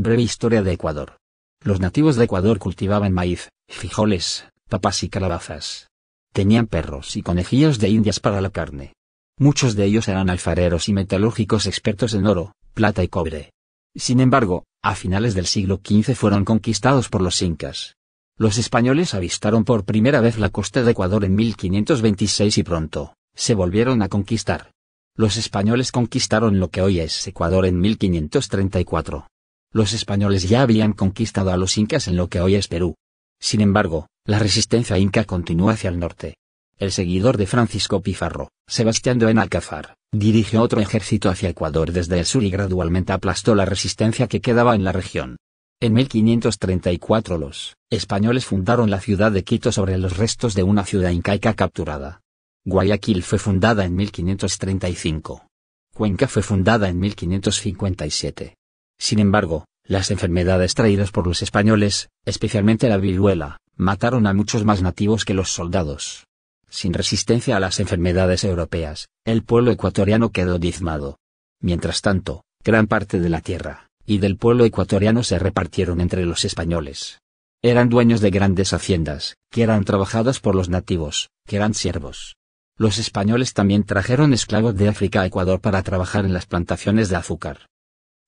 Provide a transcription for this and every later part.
Breve historia de Ecuador. Los nativos de Ecuador cultivaban maíz, frijoles, papas y calabazas. Tenían perros y conejillos de indias para la carne. Muchos de ellos eran alfareros y metalúrgicos expertos en oro, plata y cobre. Sin embargo, a finales del siglo XV fueron conquistados por los incas. Los españoles avistaron por primera vez la costa de Ecuador en 1526 y pronto, se volvieron a conquistar. Los españoles conquistaron lo que hoy es Ecuador en 1534 los españoles ya habían conquistado a los incas en lo que hoy es Perú. Sin embargo, la resistencia inca continuó hacia el norte. El seguidor de Francisco Pizarro, Sebastián de Alcázar, dirigió otro ejército hacia Ecuador desde el sur y gradualmente aplastó la resistencia que quedaba en la región. En 1534 los españoles fundaron la ciudad de Quito sobre los restos de una ciudad incaica capturada. Guayaquil fue fundada en 1535. Cuenca fue fundada en 1557. Sin embargo, las enfermedades traídas por los españoles, especialmente la viruela, mataron a muchos más nativos que los soldados. Sin resistencia a las enfermedades europeas, el pueblo ecuatoriano quedó dizmado. Mientras tanto, gran parte de la tierra y del pueblo ecuatoriano se repartieron entre los españoles. Eran dueños de grandes haciendas, que eran trabajadas por los nativos, que eran siervos. Los españoles también trajeron esclavos de África a Ecuador para trabajar en las plantaciones de azúcar.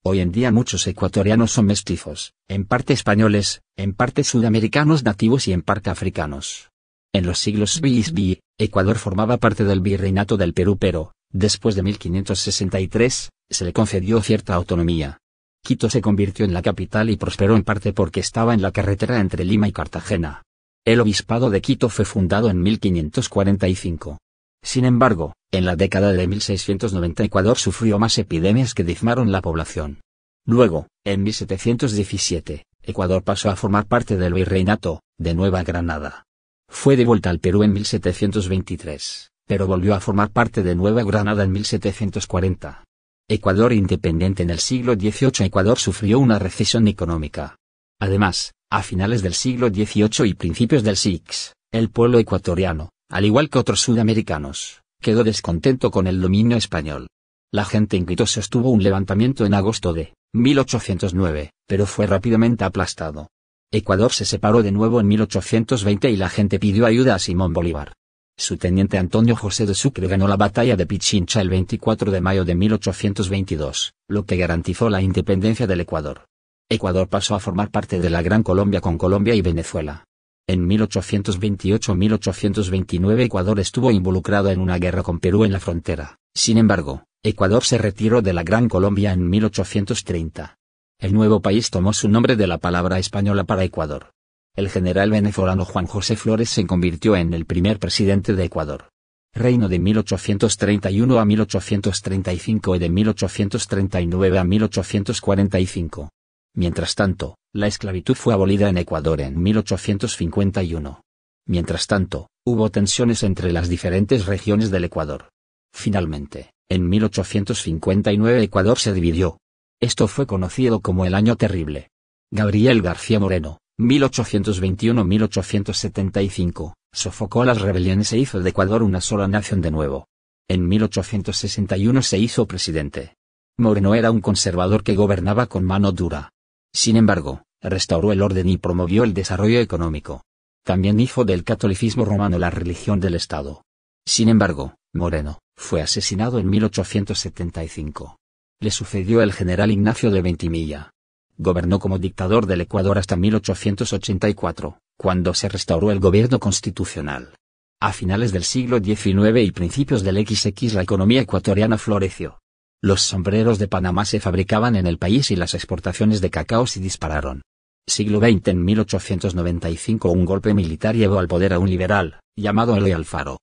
Hoy en día muchos ecuatorianos son mestizos, en parte españoles, en parte sudamericanos nativos y en parte africanos. En los siglos XVI, Ecuador formaba parte del virreinato del Perú pero, después de 1563, se le concedió cierta autonomía. Quito se convirtió en la capital y prosperó en parte porque estaba en la carretera entre Lima y Cartagena. El obispado de Quito fue fundado en 1545. Sin embargo, en la década de 1690 Ecuador sufrió más epidemias que dizmaron la población. Luego, en 1717, Ecuador pasó a formar parte del virreinato de Nueva Granada. Fue devuelta al Perú en 1723, pero volvió a formar parte de Nueva Granada en 1740. Ecuador independiente en el siglo XVIII Ecuador sufrió una recesión económica. Además, a finales del siglo XVIII y principios del SIX, el pueblo ecuatoriano, al igual que otros sudamericanos, quedó descontento con el dominio español. La gente inquietosa sostuvo un levantamiento en agosto de 1809, pero fue rápidamente aplastado. Ecuador se separó de nuevo en 1820 y la gente pidió ayuda a Simón Bolívar. Su teniente Antonio José de Sucre ganó la batalla de Pichincha el 24 de mayo de 1822, lo que garantizó la independencia del Ecuador. Ecuador pasó a formar parte de la Gran Colombia con Colombia y Venezuela. En 1828-1829 Ecuador estuvo involucrado en una guerra con Perú en la frontera. Sin embargo, Ecuador se retiró de la Gran Colombia en 1830. El nuevo país tomó su nombre de la palabra española para Ecuador. El general venezolano Juan José Flores se convirtió en el primer presidente de Ecuador. Reino de 1831 a 1835 y de 1839 a 1845. Mientras tanto, la esclavitud fue abolida en Ecuador en 1851. Mientras tanto, hubo tensiones entre las diferentes regiones del Ecuador. Finalmente, en 1859 Ecuador se dividió. Esto fue conocido como el Año Terrible. Gabriel García Moreno, 1821-1875, sofocó las rebeliones e hizo de Ecuador una sola nación de nuevo. En 1861 se hizo presidente. Moreno era un conservador que gobernaba con mano dura. Sin embargo, restauró el orden y promovió el desarrollo económico. También hizo del catolicismo romano la religión del Estado. Sin embargo, Moreno, fue asesinado en 1875. Le sucedió el general Ignacio de Ventimilla. Gobernó como dictador del Ecuador hasta 1884, cuando se restauró el gobierno constitucional. A finales del siglo XIX y principios del XX la economía ecuatoriana floreció. Los sombreros de Panamá se fabricaban en el país y las exportaciones de cacao se dispararon. Siglo XX En 1895 un golpe militar llevó al poder a un liberal, llamado Eloy Alfaro.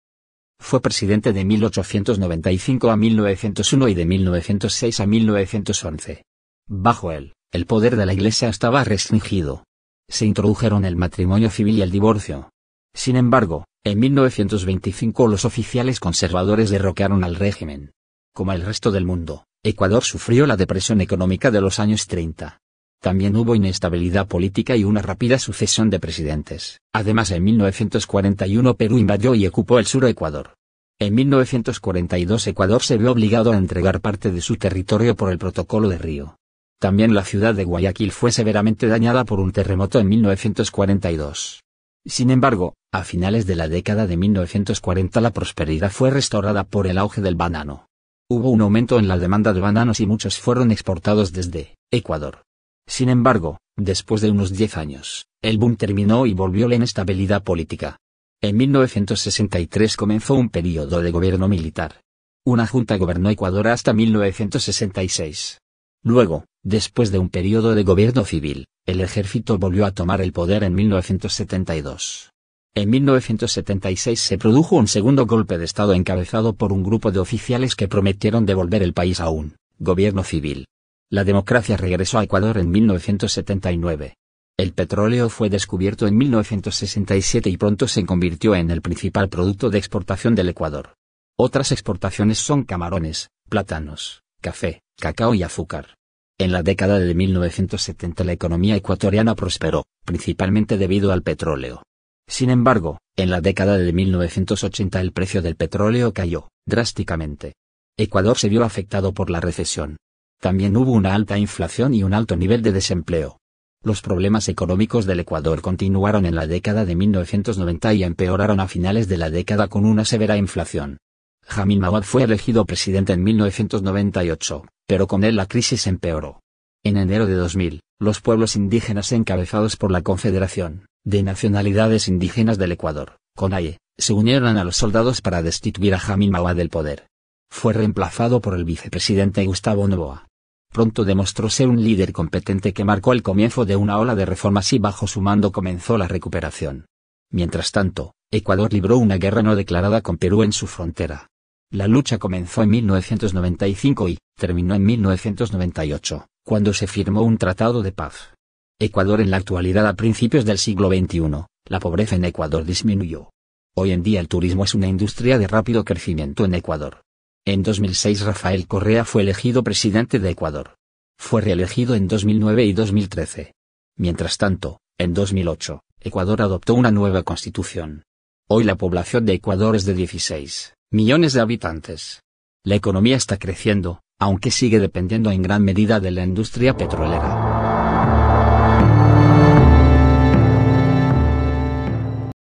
Fue presidente de 1895 a 1901 y de 1906 a 1911. Bajo él, el poder de la Iglesia estaba restringido. Se introdujeron el matrimonio civil y el divorcio. Sin embargo, en 1925 los oficiales conservadores derrocaron al régimen. Como el resto del mundo, Ecuador sufrió la depresión económica de los años 30. También hubo inestabilidad política y una rápida sucesión de presidentes. Además, en 1941 Perú invadió y ocupó el sur de Ecuador. En 1942 Ecuador se vio obligado a entregar parte de su territorio por el Protocolo de Río. También la ciudad de Guayaquil fue severamente dañada por un terremoto en 1942. Sin embargo, a finales de la década de 1940 la prosperidad fue restaurada por el auge del banano. Hubo un aumento en la demanda de bananos y muchos fueron exportados desde Ecuador. Sin embargo, después de unos 10 años, el boom terminó y volvió la inestabilidad política. En 1963 comenzó un periodo de gobierno militar. Una junta gobernó Ecuador hasta 1966. Luego, después de un periodo de gobierno civil, el ejército volvió a tomar el poder en 1972. En 1976 se produjo un segundo golpe de Estado encabezado por un grupo de oficiales que prometieron devolver el país a un gobierno civil. La democracia regresó a Ecuador en 1979. El petróleo fue descubierto en 1967 y pronto se convirtió en el principal producto de exportación del Ecuador. Otras exportaciones son camarones, plátanos, café, cacao y azúcar. En la década de 1970 la economía ecuatoriana prosperó, principalmente debido al petróleo. Sin embargo, en la década de 1980 el precio del petróleo cayó drásticamente. Ecuador se vio afectado por la recesión. También hubo una alta inflación y un alto nivel de desempleo. Los problemas económicos del Ecuador continuaron en la década de 1990 y empeoraron a finales de la década con una severa inflación. Jamil Mawad fue elegido presidente en 1998, pero con él la crisis empeoró. En enero de 2000, los pueblos indígenas encabezados por la Confederación de nacionalidades indígenas del Ecuador, conaye se unieron a los soldados para destituir a Jamil Mawa del poder. Fue reemplazado por el vicepresidente Gustavo Novoa. Pronto demostró ser un líder competente que marcó el comienzo de una ola de reformas y bajo su mando comenzó la recuperación. Mientras tanto, Ecuador libró una guerra no declarada con Perú en su frontera. La lucha comenzó en 1995 y terminó en 1998, cuando se firmó un tratado de paz. Ecuador en la actualidad a principios del siglo XXI, la pobreza en Ecuador disminuyó. Hoy en día el turismo es una industria de rápido crecimiento en Ecuador. En 2006 Rafael Correa fue elegido presidente de Ecuador. Fue reelegido en 2009 y 2013. Mientras tanto, en 2008, Ecuador adoptó una nueva constitución. Hoy la población de Ecuador es de 16 millones de habitantes. La economía está creciendo, aunque sigue dependiendo en gran medida de la industria petrolera.